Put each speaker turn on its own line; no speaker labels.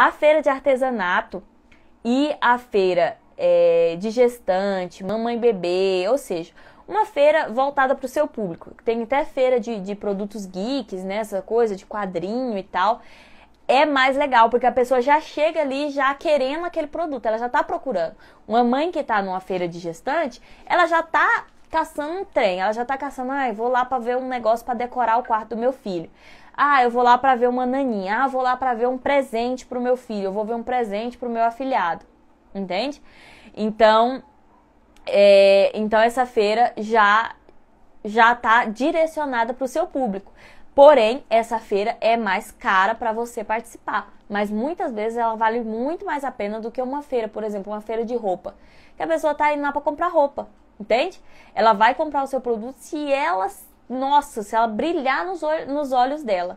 A feira de artesanato e a feira é, de gestante, mamãe bebê, ou seja, uma feira voltada para o seu público. Tem até feira de, de produtos geeks, né? Essa coisa de quadrinho e tal. É mais legal, porque a pessoa já chega ali já querendo aquele produto, ela já está procurando. Uma mãe que está numa feira de gestante, ela já está caçando um trem, ela já está caçando, ai, ah, vou lá para ver um negócio para decorar o quarto do meu filho. Ah, eu vou lá para ver uma naninha. Ah, vou lá para ver um presente para o meu filho. Eu vou ver um presente para o meu afilhado. Entende? Então, é, então essa feira já já está direcionada para o seu público. Porém, essa feira é mais cara para você participar, mas muitas vezes ela vale muito mais a pena do que uma feira, por exemplo, uma feira de roupa, que a pessoa está indo lá para comprar roupa, entende? Ela vai comprar o seu produto se ela nossa, se ela brilhar nos, olhos dela.